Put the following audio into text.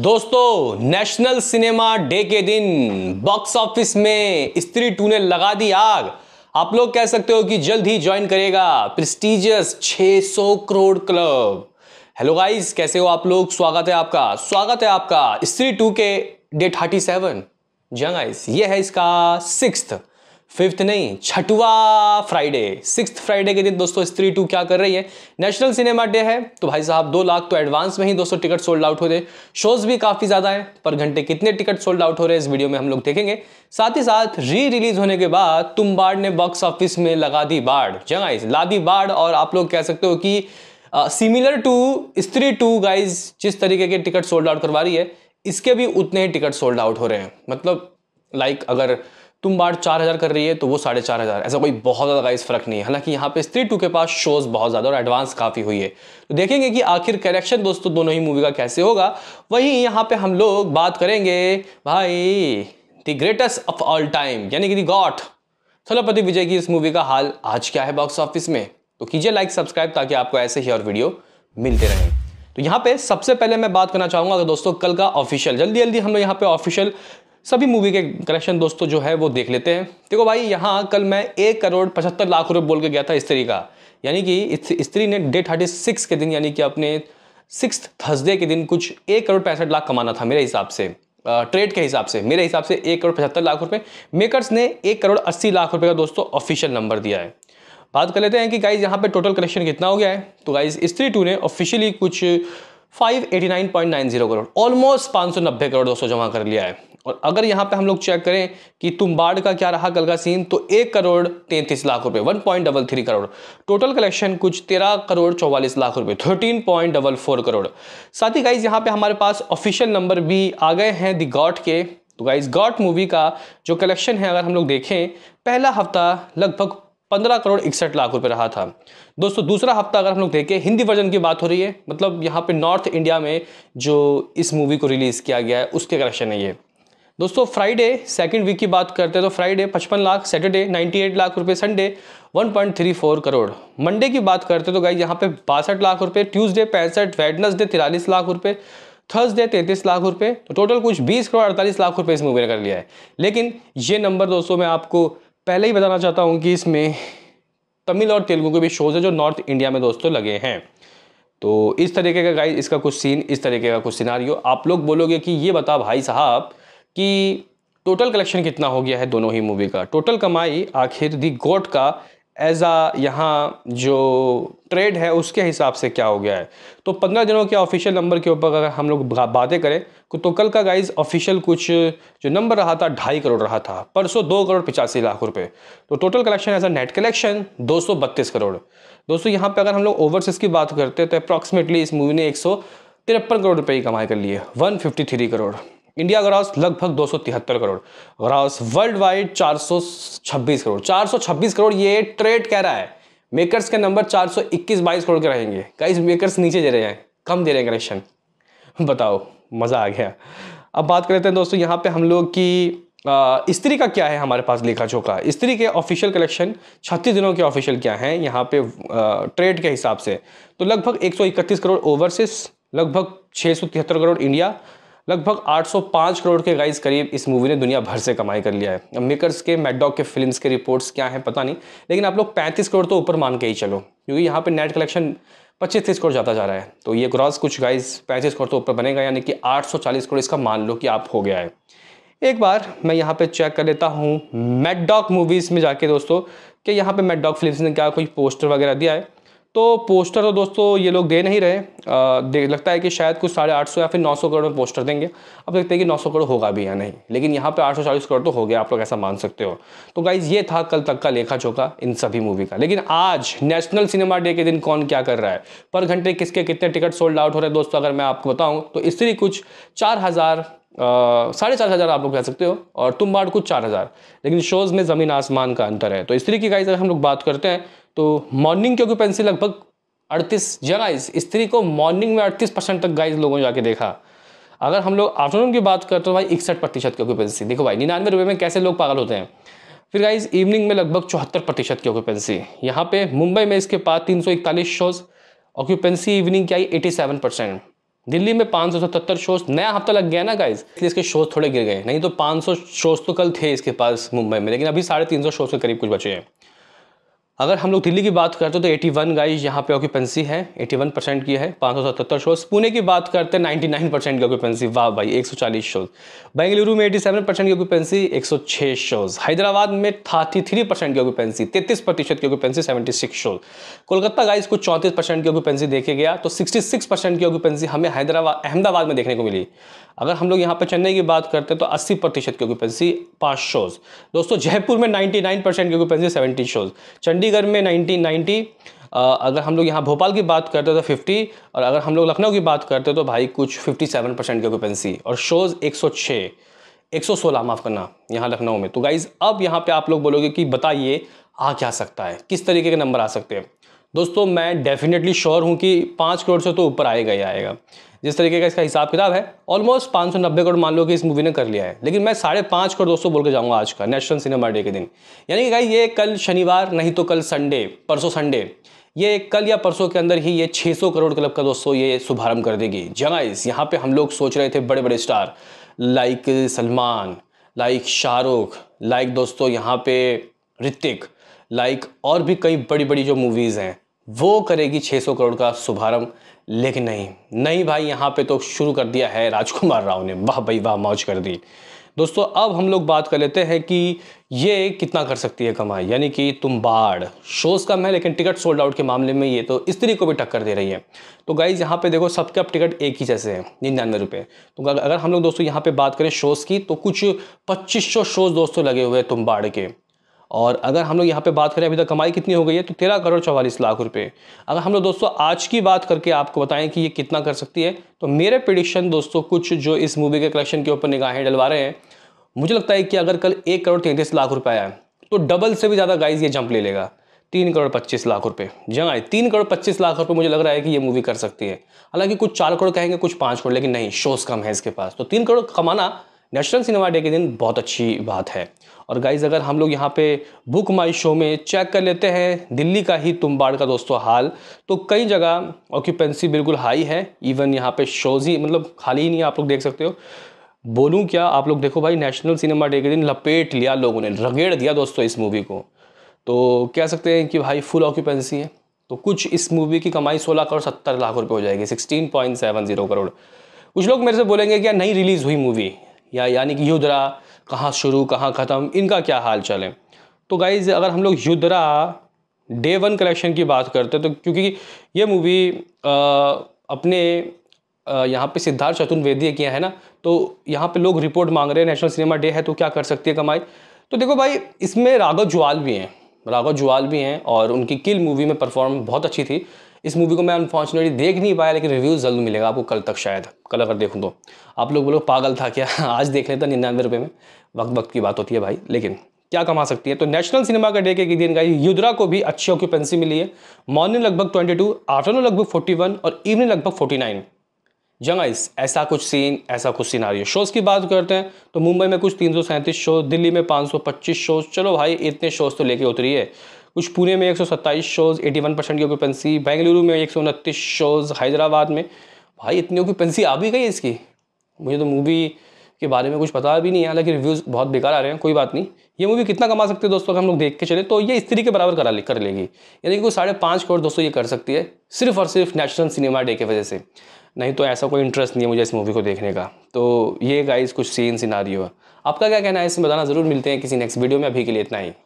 दोस्तों national cinema day के दिन बॉक्स ऑफिस में स्त्री टू ने लगा दी आग आप लोग कह सकते हो कि जल्द ही ज्वाइन करेगा prestigious 600 crore club hello guys कैसे हो आप लोग स्वागत है आपका स्वागत है आपका स्त्री टू के डे थर्टी सेवन जंग ये है इसका सिक्स्थ फिफ्थ नहीं छठवा फ्राइडे सिक्स फ्राइडे के दिन दोस्तों स्त्री टू क्या कर रही है नेशनल सिनेमा डे है तो भाई साहब दो लाख तो एडवांस में ही दोस्तों टिकट सोल्ड आउट हो रहे शोज भी काफ़ी ज़्यादा है पर घंटे कितने टिकट सोल्ड आउट हो रहे हैं इस वीडियो में हम लोग देखेंगे साथ ही साथ री रिलीज होने के बाद तुम बाड़ ने बॉक्स ऑफिस में लगा दी बाढ़ जगह हाँ ला दी बाढ़ और आप लोग कह सकते हो कि similar to Stree two guys जिस तरीके के टिकट सोल्ड आउट करवा रही है इसके भी उतने ही टिकट सोल्ड आउट हो रहे हैं मतलब लाइक like, अगर तुम बाढ़ चार हज़ार कर रही है तो वो साढ़े चार हज़ार ऐसा कोई बहुत ज़्यादा गाइस फ़र्क नहीं है हालांकि यहाँ पे स्त्री टू के पास शोज़ बहुत ज़्यादा और एडवांस काफ़ी हुई है तो देखेंगे कि आखिर करेक्शन दोस्तों दोनों ही मूवी का कैसे होगा वहीं यहाँ पे हम लोग बात करेंगे भाई the greatest of all time यानी कि दी गॉड थलपति विजय की इस मूवी का हाल आज क्या है बॉक्स ऑफिस में तो कीजिए लाइक सब्सक्राइब ताकि आपको ऐसे ही और वीडियो मिलते रहें तो यहाँ पे सबसे पहले मैं बात करना चाहूँगा अगर दोस्तों कल का ऑफिशियल जल्दी जल्दी हम लोग यहाँ पे ऑफिशियल सभी मूवी के कलेक्शन दोस्तों जो है वो देख लेते हैं देखो भाई यहाँ कल मैं एक करोड़ पचहत्तर लाख रुपये बोल के गया था स्त्री का यानी कि स्त्री ने डे थर्टी सिक्स के दिन यानी कि अपने सिक्स थर्सडे के दिन कुछ एक करोड़ पैंसठ लाख कमाना था मेरे हिसाब से ट्रेड के हिसाब से मेरे हिसाब से एक करोड़ पचहत्तर लाख रुपये मेकर्स ने एक करोड़ अस्सी लाख रुपये का दोस्तों ऑफिशियल नंबर दिया है बात कर लेते हैं कि गाइज यहाँ पर टोटल कलेक्शन कितना हो गया है तो गाइज स्त्री टू ने ऑफिशियली कुछ 589.90 करोड़ ऑलमोस्ट 590 करोड़ दोस्तों जमा कर लिया है और अगर यहाँ पे हम लोग चेक करें कि तुम्बाड़ का क्या रहा कल का सीन तो एक करोड़ तैंतीस लाख रुपए one point double three crore total collection कुछ तेरह करोड़ चौवालीस लाख रुपए thirteen point double four crore साथ ही गाइज यहाँ पे हमारे पास ऑफिशियल नंबर भी आ गए हैं दी गॉट के तो गाइज गॉट मूवी का जो कलेक्शन है अगर हम लोग देखें पहला हफ्ता लगभग पंद्रह करोड़ इकसठ लाख रुपए रहा था दोस्तों दूसरा हफ्ता अगर हम लोग देखें हिंदी वर्जन की बात हो रही है मतलब यहाँ पे नॉर्थ इंडिया में जो इस मूवी को रिलीज़ किया गया है उसके कलेक्शन है ये दोस्तों फ्राइडे सेकंड वीक की बात करते हैं तो फ्राइडे 55 लाख सैटरडे 98 लाख रुपए संडे 1.34 करोड़ मंडे की बात करते हैं तो गाई यहाँ पे बासठ लाख रुपए ट्यूसडे पैंसठ वेडनसडे तिरालीस लाख रुपए थर्सडे तैंतीस लाख रुपए तो टोटल कुछ बीस करोड़ अड़तालीस लाख रुपए इस मूवी ने कर लिया है लेकिन ये नंबर दोस्तों मैं आपको पहले ही बताना चाहता हूँ कि इसमें तमिल और तेलुगु के भी शोज़ हैं जो नॉर्थ इंडिया में दोस्तों लगे हैं तो इस तरीके का गाई इसका कुछ सीन इस तरीके का कुछ सिनारियो आप लोग बोलोगे कि ये बता भाई साहब कि टोटल कलेक्शन कितना हो गया है दोनों ही मूवी का टोटल कमाई आखिर दी गोट का एज आ यहाँ जो ट्रेड है उसके हिसाब से क्या हो गया है तो पंद्रह दिनों के ऑफिशियल नंबर के ऊपर अगर हम लोग बातें करें तो कल का गाइज ऑफिशियल कुछ जो नंबर रहा था ढाई करोड़ रहा था परसों दो करोड़ पचासी लाख रुपए तो total collection as a net collection दो सौ बत्तीस करोड़ दोस्तों यहाँ पे अगर हम लोग ओवरसीज की बात करते हैं तो अप्रॉक्सीमेटली इस मूवी ने एक सौ तिरपन करोड़ रुपये की कमाई कर ली है one fifty three crore India gross लगभग दो करोड़ ग्रॉस वर्ल्ड वाइड चार करोड़ चार करोड़ ये ट्रेड कह रहा है मेकर्स के नंबर 421 22 करोड़ के रहेंगे कई मेकर्स नीचे दे रहे हैं कम दे रहे हैं कनेक्शन बताओ मज़ा आ गया अब बात करते हैं दोस्तों यहाँ पे हम लोग की स्त्री का क्या है हमारे पास लेखा चोखा स्त्री के ऑफिशियल कलेक्शन 36 दिनों के ऑफिशियल क्या हैं यहाँ पे ट्रेड के हिसाब से तो लगभग 131 करोड़ ओवरसीज लगभग छः करोड़ इंडिया लगभग 805 करोड़ के गाइस करीब इस मूवी ने दुनिया भर से कमाई कर लिया है मेकर्स के मैडॉग के फिल्म्स के रिपोर्ट्स क्या हैं पता नहीं लेकिन आप लोग 35 करोड़ तो ऊपर मान के ही चलो क्योंकि यहाँ पे नेट कलेक्शन 25 तीस करोड़ जाता जा रहा है तो ये ग्रॉस कुछ गाइस 35 करोड़ तो ऊपर बनेगा यानी कि आठ करोड़ इसका मान लो कि आप हो गया है एक बार मैं यहाँ पर चेक कर लेता हूँ मैडॉग मूवीज़ में जाके दोस्तों कि यहाँ पर मैडॉग फिल्म ने क्या कोई पोस्टर वगैरह दिया है तो पोस्टर तो दोस्तों ये लोग दे नहीं रहे आ, दे, लगता है कि शायद कुछ साढ़े आठ सौ या फिर नौ सौ करोड़ में पोस्टर देंगे अब देखते हैं कि नौ सौ करोड़ होगा भी या नहीं लेकिन यहाँ पे आठ सौ चालीस करोड़ तो हो गया आप लोग ऐसा मान सकते हो तो गाइज ये था कल तक का लेखा चौका इन सभी मूवी का लेकिन आज नेशनल सिनेमा डे के दिन कौन क्या कर रहा है पर घंटे किसके कितने टिकट सोल्ड आउट हो रहे हैं दोस्तों अगर मैं आपको बताऊँ तो इसी कुछ चार हज़ार साढ़े चार हज़ार आप लोग कह सकते हो और तुम बाढ़ कुछ चार हज़ार लेकिन शोज़ में ज़मीन आसमान का अंतर है तो इस तरीके का अगर हम लोग बात करते हैं तो मॉर्निंग की ऑक्यूपेंसी लगभग अड़तीस गाइज स्त्री को मॉर्निंग में अड़तीस परसेंट तक गाइज लोगों ने जाके देखा अगर हम लोग आफ्टरनून की बात करते तो भाई इकसठ प्रतिशत की ऑक्यूपेंसी देखो भाई निन्यानवे रुपये में कैसे लोग पागल होते हैं फिर गाइज इवनिंग में लगभग चौहत्तर प्रतिशत की ऑक्यूपेंसी यहाँ पे मुंबई में इसके पास तीन सौ इकतालीस शोज ऑक्यूपेंसी इवनिंग की आई एटी सेवन परसेंट दिल्ली में पाँच सौ सतहत्तर शोज नया हफ्ता लग गया ना गाइज इसलिए इसके शोज थोड़े गिर गए नहीं तो पाँच सौ शोज तो कल थे इसके पास मुंबई में लेकिन अभी साढ़े तीन सौ शोज के करीब कुछ बचे हैं अगर हम लोग दिल्ली की बात करते हैं तो 81 वन गाइज यहाँ पे ऑक्यूपेंसी है 81 परसेंट की है पाँच सौ सतहत्तर शोज पुणे की बात करते हैं 99 परसेंट की ऑक्यूपेंसी वाह भाई 140 शोज बेंगलुरु में 87 परसेंट की ऑक्यूपेंसी 106 शोज हैदराबाद में 33 परसेंट की ऑक्यूपेंसी तैतीस प्रतिशत की ऑक्यूपेंसी 76 शोज कोलकाता गाइज को चौंतीस परसेंट की ऑक्यूपेंसी देखे गया तो सिक्सटी की ऑक्यूपेंसी हमें हैदराबाद अहमदाबाद में देखने को मिली अगर हम लोग यहाँ पर चेन्नई की बात करते हैं तो 80 प्रतिशत की ऑक्यूपेंसी पाँच शोज़ दोस्तों जयपुर में 99 परसेंट की ऑक्यूपेंसी 70 शोज़ चंडीगढ़ में 1990 अगर हम लोग यहाँ भोपाल की बात करते हैं तो 50 और अगर हम लोग लखनऊ की बात करते हैं तो भाई कुछ 57 परसेंट की ऑक्यूपेंसी और शोज़ 106 सौ माफ़ करना यहाँ लखनऊ में तो गाइज़ अब यहाँ पे आप लोग बोलोगे कि बताइए आ क्या सकता है किस तरीके के नंबर आ सकते हैं दोस्तों मैं डेफिनेटली श्योर हूँ कि पाँच करोड़ से तो ऊपर आएगा ही आएगा जिस तरीके का इसका हिसाब किताब है ऑलमोस्ट पाँच सौ नब्बे करोड़ मान लो कि इस मूवी ने कर लिया है लेकिन मैं साढ़े पाँच करोड़ दोस्तों बोल के जाऊँगा आज का नेशनल सिनेमा डे के दिन यानी कि भाई ये कल शनिवार नहीं तो कल संडे परसों संडे ये कल या परसों के अंदर ही ये 600 करोड़ क्लब का दोस्तों ये शुभारंभ कर देगी जगाइस हाँ यहाँ पे हम लोग सोच रहे थे बड़े बड़े star like Salman like Shahrukh like दोस्तों यहाँ पे ऋतिक लाइक और भी कई बड़ी बड़ी जो मूवीज़ हैं वो करेगी 600 करोड़ का शुभारंभ लेकिन नहीं नहीं भाई यहाँ पे तो शुरू कर दिया है राजकुमार राव ने वाह भाई वाह मौज कर दी दोस्तों अब हम लोग बात कर लेते हैं कि ये कितना कर सकती है कमाई यानी कि तुम बाढ़ शोज़ कम है लेकिन टिकट सोल्ड आउट के मामले में ये तो स्त्री को भी टक्कर दे रही है तो गाइज यहाँ पे देखो सबके अब टिकट एक ही जैसे हैं निन्यानवे रुपये तो अगर हम लोग दोस्तों यहाँ पे बात करें शोज़ की तो कुछ पच्चीस शोज़ दोस्तों लगे हुए हैं तुम बाढ़ के और अगर हम लोग यहाँ पे बात करें अभी तक कमाई कितनी हो गई है तो तेरह करोड़ चौवालीस लाख रुपए अगर हम लोग दोस्तों आज की बात करके आपको बताएं कि ये कितना कर सकती है तो मेरे प्रडिक्शन दोस्तों कुछ जो इस मूवी के कलेक्शन के ऊपर निगाहें डलवा रहे हैं मुझे लगता है कि अगर कल एक करोड़ तैंतीस लाख रुपये आया तो डबल से भी ज़्यादा गाइज ये जंप ले लेगा तीन करोड़ पच्चीस लाख रुपए जहाँ तीन करोड़ पच्चीस लाख रुपए मुझे लग रहा है कि ये मूवी कर सकती है हालांकि कुछ चार करोड़ कहेंगे कुछ पाँच करोड़ लेकिन नहीं शोज कम है इसके पास तो तीन करोड़ कमाना नेशनल सिनेमा डे के दिन बहुत अच्छी बात है और गाइज अगर हम लोग यहाँ पे बुक माई शो में चेक कर लेते हैं दिल्ली का ही तुम का दोस्तों हाल तो कई जगह ऑक्यूपेंसी बिल्कुल हाई है इवन यहाँ पे शोज ही मतलब खाली ही नहीं आप लोग देख सकते हो बोलूँ क्या आप लोग देखो भाई नेशनल सिनेमा डे के दिन लपेट लिया लोगों ने रगेड़ दिया दोस्तों इस मूवी को तो कह सकते हैं कि भाई फुल ऑक्यूपेंसी है तो कुछ इस मूवी की कमाई सोलह करोड़ सत्तर लाख रुपये हो जाएगी sixteen point seven zero crore कुछ लोग मेरे से बोलेंगे कि यार नहीं रिलीज़ हुई मूवी या यानी कि युद्रा कहाँ शुरू कहाँ ख़त्म इनका क्या हाल चाल है तो गाइज़ अगर हम लोग युद्रा डे वन कलेक्शन की बात करते हैं तो क्योंकि ये मूवी अपने यहाँ पे सिद्धार्थ चतुर्वेदी किया है ना तो यहाँ पे लोग रिपोर्ट मांग रहे हैं नेशनल सिनेमा डे है तो क्या कर सकती है कमाई तो देखो भाई इसमें राघव जुआल भी हैं राघव जुआल भी हैं और उनकी किल मूवी में परफॉर्म बहुत अच्छी थी इस मूवी को मैं अनफॉर्चुनेटली देख नहीं पाया लेकिन रिव्यू जरूर मिलेगा आपको कल तक शायद कल अगर देखूँ तो आप लोग बोलो पागल था क्या आज देख लेता निन्यानवे रुपये में वक्त वक्त की बात होती है भाई लेकिन क्या कमा सकती है तो नेशनल सिनेमा का डे के दिन का युद्रा को भी अच्छी ऑक्यूपेंसी मिली है मॉर्निंग लगभग 22, आफ्टरनून लगभग 41 और इवनिंग लगभग 49 जंगाइस ऐसा कुछ सीन ऐसा कुछ सिनारियो शोज़ की बात करते हैं तो मुंबई में कुछ तीन शो दिल्ली में पच्चीस शोज चलो भाई इतने शोज तो लेके उतरी है कुछ पुणे में एक सौ सत्ताईस शोज़ एटी वन परसेंट की ऑक्यूपेंसी बेंगलुरु में एक सौ उनतीस शोज़ हैदराबाद में भाई इतनी ऑक्यूपेंसी आ भी गई इसकी मुझे तो मूवी के बारे में कुछ पता भी नहीं है हालांकि रिव्यूज़ बहुत बेकार आ रहे हैं कोई बात नहीं ये मूवी कितना कमा सकती है दोस्तों हम लोग देख के चले तो ये इस तरीके बराबर करा ले कर लेगी यानी कि कोई साढ़े पाँच करोड़ दोस्तों ये कर सकती है सिर्फ और सिर्फ नेशनल सिनेमा डे की वजह से नहीं तो ऐसा कोई इंटरेस्ट नहीं है मुझे इस मूवी को देखने का तो ये गाइज़ कुछ सीन सिनारी है आपका क्या कहना है इसमें बताना ज़रूर मिलते हैं किसी नेक्स्ट वीडियो में अभी के लिए इतना ही